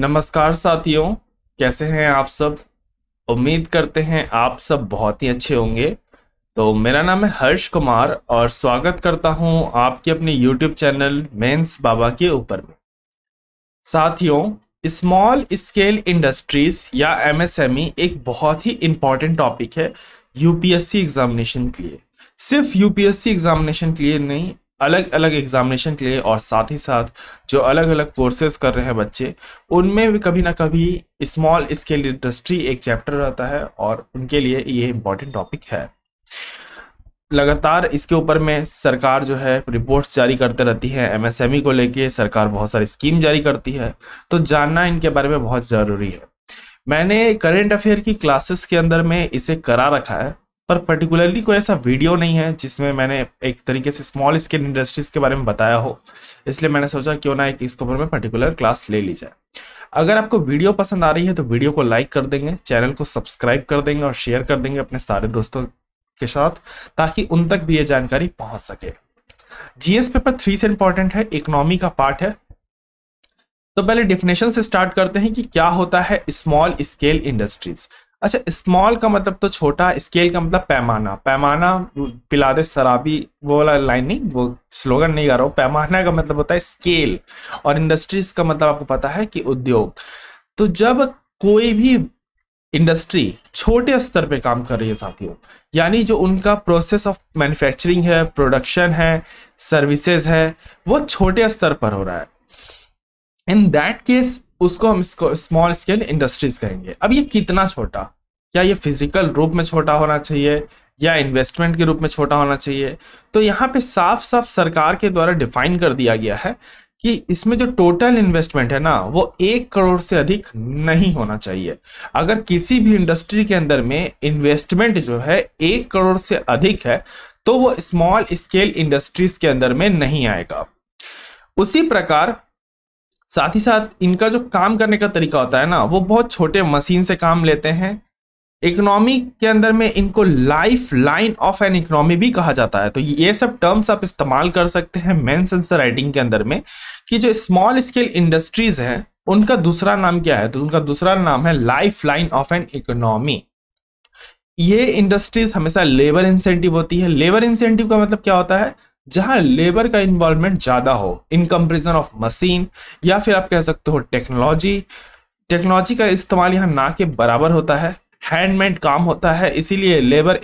नमस्कार साथियों कैसे हैं आप सब उम्मीद करते हैं आप सब बहुत ही अच्छे होंगे तो मेरा नाम है हर्ष कुमार और स्वागत करता हूं आपके अपने यूट्यूब चैनल मेंस बाबा के ऊपर में साथियों स्मॉल स्केल इंडस्ट्रीज या एमएसएमई e एक बहुत ही इंपॉर्टेंट टॉपिक है यूपीएससी एग्जामिनेशन के लिए सिर्फ यूपीएससी एग्जामिनेशन के लिए नहीं अलग अलग एग्जामिनेशन के लिए और साथ ही साथ जो अलग अलग कोर्सेज कर रहे हैं बच्चे उनमें भी कभी ना कभी स्मॉल स्केल इंडस्ट्री एक चैप्टर रहता है और उनके लिए ये इम्पोर्टेंट टॉपिक है लगातार इसके ऊपर में सरकार जो है रिपोर्ट्स जारी करते रहती है एमएसएमई e को लेके सरकार बहुत सारी स्कीम जारी करती है तो जानना इनके बारे में बहुत ज़रूरी है मैंने करेंट अफेयर की क्लासेस के अंदर में इसे करा रखा है पर पर्टिकुलरली कोई ऐसा वीडियो नहीं है जिसमें मैंने एक तरीके से स्मॉल स्केल इंडस्ट्रीज के बारे में बताया हो इसलिए मैंने सोचा क्यों ना एक इसके ऊपर में पर्टिकुलर क्लास ले ली जाए अगर आपको वीडियो पसंद आ रही है तो वीडियो को लाइक कर देंगे चैनल को सब्सक्राइब कर देंगे और शेयर कर देंगे अपने सारे दोस्तों के साथ ताकि उन तक भी ये जानकारी पहुंच सके जीएस पेपर थ्री से इंपॉर्टेंट है इकोनॉमी का पार्ट है तो पहले डेफिनेशन से स्टार्ट करते हैं कि क्या होता है स्मॉल स्केल इंडस्ट्रीज अच्छा स्मॉल का मतलब तो छोटा स्केल का मतलब पैमाना पैमाना पिला दे शराबी वो वाला लाइन नहीं वो स्लोगन नहीं कर रहा हूँ पैमाना का मतलब होता है स्केल और इंडस्ट्रीज का मतलब आपको पता है कि उद्योग तो जब कोई भी इंडस्ट्री छोटे स्तर पे काम कर रही है साथियों यानी जो उनका प्रोसेस ऑफ मैन्युफैक्चरिंग है प्रोडक्शन है सर्विसेज है वो छोटे स्तर पर हो रहा है इन दैट केस उसको हम स्मॉल स्केल इंडस्ट्रीज कहेंगे अब ये कितना छोटा क्या ये फिजिकल रूप में छोटा होना चाहिए या इन्वेस्टमेंट के रूप में छोटा होना चाहिए तो यहाँ पे साफ साफ सरकार के द्वारा डिफाइन कर दिया गया है कि इसमें जो टोटल इन्वेस्टमेंट है ना वो एक करोड़ से अधिक नहीं होना चाहिए अगर किसी भी इंडस्ट्री के अंदर में इन्वेस्टमेंट जो है एक करोड़ से अधिक है तो वो स्मॉल स्केल इंडस्ट्रीज के अंदर में नहीं आएगा उसी प्रकार साथ ही साथ इनका जो काम करने का तरीका होता है ना वो बहुत छोटे मशीन से काम लेते हैं इकोनॉमी के अंदर में इनको life line of an economy भी कहा जाता है तो ये सब टर्म्स आप इस्तेमाल कर सकते हैं मेन सेंसर राइटिंग के अंदर में कि जो स्मॉल स्केल इंडस्ट्रीज हैं उनका दूसरा नाम क्या है तो उनका दूसरा नाम है life line of an economy ये इंडस्ट्रीज हमेशा लेबर इंसेंटिव होती है लेबर इंसेंटिव का मतलब क्या होता है जहां लेबर का इन्वॉल्वमेंट ज्यादा हो इन कंपेरिजन ऑफ मशीन या फिर आप कह सकते हो टेक्नोलॉजी टेक्नोलॉजी का इस्तेमाल यहाँ ना के बराबर होता है हैंडमेड काम होता है इसीलिए लेबर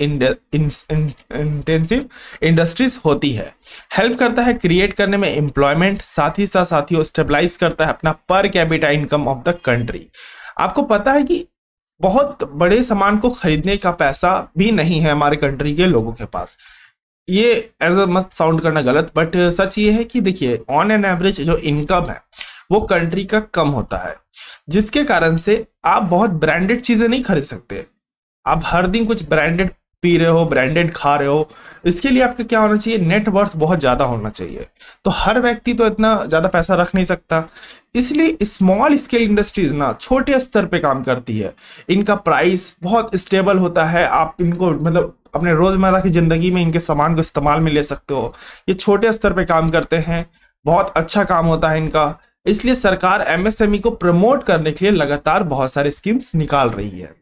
इंटेंसिव इंडस्ट्रीज होती है हेल्प करता है क्रिएट करने में एम्प्लॉयमेंट साथ ही साथ ही स्टेबलाइज करता है अपना per capita income of the country आपको पता है कि बहुत बड़े सामान को खरीदने का पैसा भी नहीं है हमारे कंट्री के लोगों के पास ये एज अ मस्त साउंड करना गलत बट सच ये है कि देखिए ऑन एन एवरेज जो इनकम है वो कंट्री का कम होता है जिसके कारण से आप बहुत ब्रांडेड चीज़ें नहीं खरीद सकते आप हर दिन कुछ ब्रांडेड पी रहे हो ब्रांडेड खा रहे हो इसके लिए आपका क्या होना चाहिए नेटवर्थ बहुत ज़्यादा होना चाहिए तो हर व्यक्ति तो इतना ज़्यादा पैसा रख नहीं सकता इसलिए स्मॉल स्केल इंडस्ट्रीज ना छोटे स्तर पे काम करती है इनका प्राइस बहुत स्टेबल होता है आप इनको मतलब अपने रोजमर्रा की जिंदगी में इनके सामान को इस्तेमाल में ले सकते हो ये छोटे स्तर पे काम करते हैं बहुत अच्छा काम होता है इनका इसलिए सरकार एमएसएमई e को प्रमोट करने के लिए लगातार बहुत सारे स्कीम्स निकाल रही है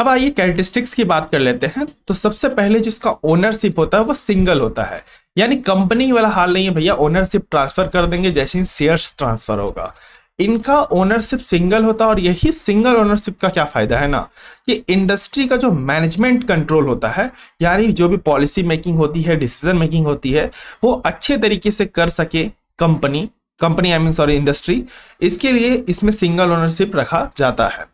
अब आइए कैरेटिस्टिक्स की बात कर लेते हैं तो सबसे पहले जिसका ओनरशिप होता है वो सिंगल होता है यानी कंपनी वाला हाल नहीं है भैया ओनरशिप ट्रांसफर कर देंगे जैसे ही शेयर्स ट्रांसफर होगा इनका ओनरशिप सिंगल होता है और यही सिंगल ओनरशिप का क्या फायदा है ना कि इंडस्ट्री का जो मैनेजमेंट कंट्रोल होता है यानी जो भी पॉलिसी मेकिंग होती है डिसीजन मेकिंग होती है वो अच्छे तरीके से कर सके company company I mean sorry industry इसके लिए इसमें सिंगल ओनरशिप रखा जाता है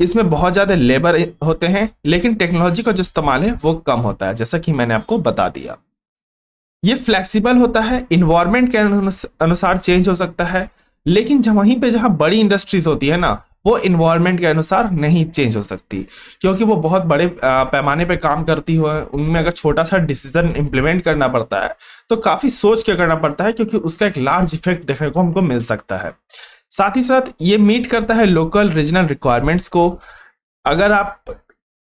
इसमें बहुत ज़्यादा लेबर होते हैं लेकिन टेक्नोलॉजी का जो इस्तेमाल है वो कम होता है जैसा कि मैंने आपको बता दिया ये फ्लेक्सिबल होता है इन्वायरमेंट के अनुसार चेंज हो सकता है लेकिन जब वहीं पे जहाँ बड़ी इंडस्ट्रीज होती है ना वो इन्वायरमेंट के अनुसार नहीं चेंज हो सकती क्योंकि वो बहुत बड़े पैमाने पे काम करती हो उनमें अगर छोटा सा डिसीजन इम्प्लीमेंट करना पड़ता है तो काफ़ी सोच के करना पड़ता है क्योंकि उसका एक लार्ज इफेक्ट देखने को हमको मिल सकता है साथ ही साथ ये मीट करता है लोकल रीजनल रिक्वायरमेंट्स को अगर आप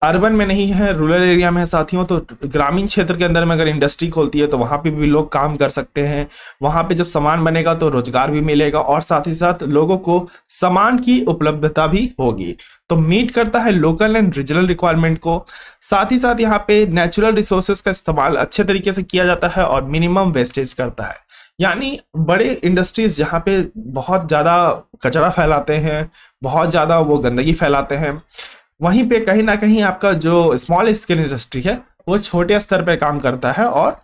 अर्बन में नहीं है रूरल एरिया में है साथियों तो ग्रामीण क्षेत्र के अंदर में अगर इंडस्ट्री खोलती है तो वहाँ पे भी लोग काम कर सकते हैं वहाँ पे जब सामान बनेगा तो रोजगार भी मिलेगा और साथ ही साथ लोगों को सामान की उपलब्धता भी होगी तो मीट करता है लोकल एंड रीजनल रिक्वायरमेंट को साथ ही साथ यहाँ पे नेचुरल रिसोर्सेज का इस्तेमाल अच्छे तरीके से किया जाता है और मिनिमम वेस्टेज करता है यानी बड़े इंडस्ट्रीज जहाँ पे बहुत ज़्यादा कचरा फैलाते हैं बहुत ज़्यादा वो गंदगी फैलाते हैं वहीं पे कहीं ना कहीं आपका जो स्मॉल स्केल इंडस्ट्री है वो छोटे स्तर पर काम करता है और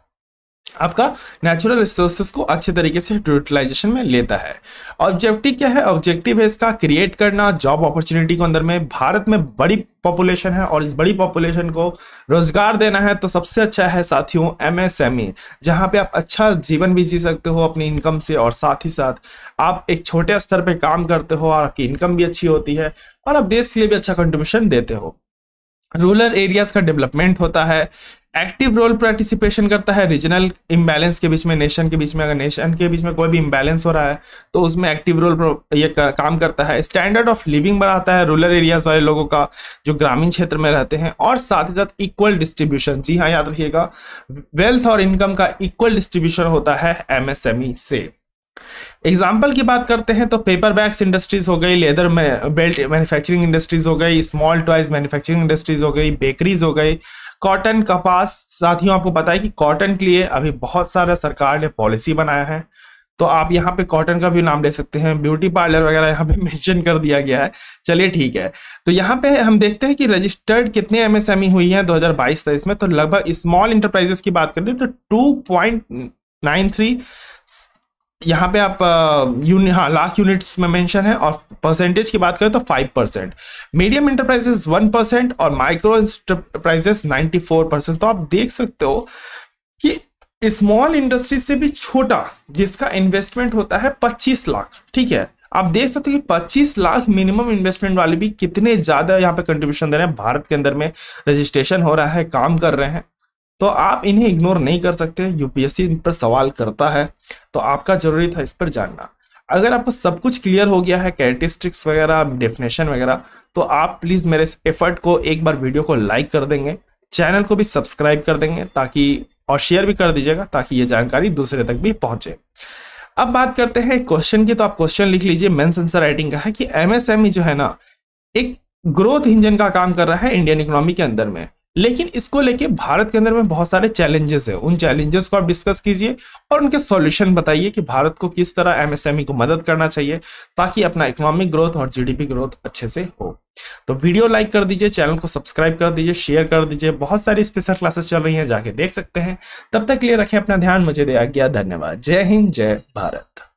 आपका नेचुरल रिसोर्सेज को अच्छे तरीके से यूटिलाइजेशन में लेता है ऑब्जेक्टिव क्या है ऑब्जेक्टिव है इसका क्रिएट करना जॉब अपॉर्चुनिटी को अंदर में भारत में बड़ी पॉपुलेशन है और इस बड़ी पॉपुलेशन को रोजगार देना है तो सबसे अच्छा है साथियों एमएसएमई e, जहां पे आप अच्छा जीवन भी जी सकते हो अपनी इनकम से और साथ ही साथ आप एक छोटे स्तर पर काम करते हो और आपकी इनकम भी अच्छी होती है और आप देश के लिए भी अच्छा कंट्रीब्यूशन देते हो रूरल एरियाज का डेवलपमेंट होता है एक्टिव रोल पार्टिसिपेशन करता है रीजनल इम्बैलेंस के बीच में नेशन के बीच में अगर नेशन के बीच में कोई भी इम्बैलेंस हो रहा है तो उसमें एक्टिव रोल ये काम करता है स्टैंडर्ड ऑफ लिविंग बढ़ाता है रूरल एरियाज वाले लोगों का जो ग्रामीण क्षेत्र में रहते हैं और साथ ही साथ इक्वल डिस्ट्रीब्यूशन जी हाँ याद रखिएगा वेल्थ और इनकम का इक्वल डिस्ट्रीब्यूशन होता है एम e से एग्जाम्पल की बात करते हैं तो पेपर बैग्स इंडस्ट्रीज हो गई लेदर बेल्ट मैन्युफैक्चरिंग इंडस्ट्रीज हो गई स्मॉल टॉयज मैन्युफैक्चरिंग इंडस्ट्रीज हो गई बेकरीज हो गई कॉटन कपास साथियों आपको पता है कि कॉटन के लिए अभी बहुत सारा सरकार ने पॉलिसी बनाया है तो आप यहाँ पे कॉटन का भी नाम ले सकते हैं ब्यूटी पार्लर वगैरह यहाँ पे मेंशन कर दिया गया है चलिए ठीक है तो यहाँ पे हम देखते हैं कि रजिस्टर्ड कितने एमएसएमई e हुई हैं 2022 हजार में तो लगभग स्मॉल इंटरप्राइजेस की बात करें तो 2.93 यहाँ पे आप यूनिट हाँ लाख यूनिट्स में मेंशन है और परसेंटेज की बात करें तो five percent medium enterprises one percent और micro enterprises ninety four percent तो आप देख सकते हो कि स्मॉल इंडस्ट्री से भी छोटा जिसका इन्वेस्टमेंट होता है पच्चीस लाख ठीक है आप देख सकते हो कि 25 लाख मिनिमम इन्वेस्टमेंट वाले भी कितने ज़्यादा यहाँ पे कंट्रीब्यूशन दे रहे हैं भारत के अंदर में रजिस्ट्रेशन हो रहा है काम कर रहे हैं तो आप इन्हें इग्नोर नहीं कर सकते यूपीएससी इन पर सवाल करता है तो आपका जरूरी था इस पर जानना अगर आपको सब कुछ क्लियर हो गया है कैरेटिस्टिक्स वगैरह डेफिनेशन वगैरह तो आप प्लीज़ मेरे इस एफर्ट को एक बार वीडियो को लाइक कर देंगे चैनल को भी सब्सक्राइब कर देंगे ताकि और शेयर भी कर दीजिएगा ताकि ये जानकारी दूसरे तक भी पहुंचे अब बात करते हैं क्वेश्चन की तो आप क्वेश्चन लिख लीजिए मेन सेंसर राइटिंग का है कि एमएसएमई e जो है ना एक ग्रोथ इंजन का काम कर रहा है इंडियन इकोनॉमी के अंदर में लेकिन इसको लेके भारत के अंदर में बहुत सारे चैलेंजेस है उन चैलेंजेस को आप डिस्कस कीजिए और उनके सॉल्यूशन बताइए कि भारत को किस तरह एमएसएमई e को मदद करना चाहिए ताकि अपना इकोनॉमिक ग्रोथ और जीडीपी ग्रोथ अच्छे से हो तो वीडियो लाइक कर दीजिए चैनल को सब्सक्राइब कर दीजिए शेयर कर दीजिए बहुत सारी स्पेशल क्लासेस चल रही हैं जाके देख सकते हैं तब तक लिए रखें अपना ध्यान मुझे दिया गया धन्यवाद जय हिंद जय भारत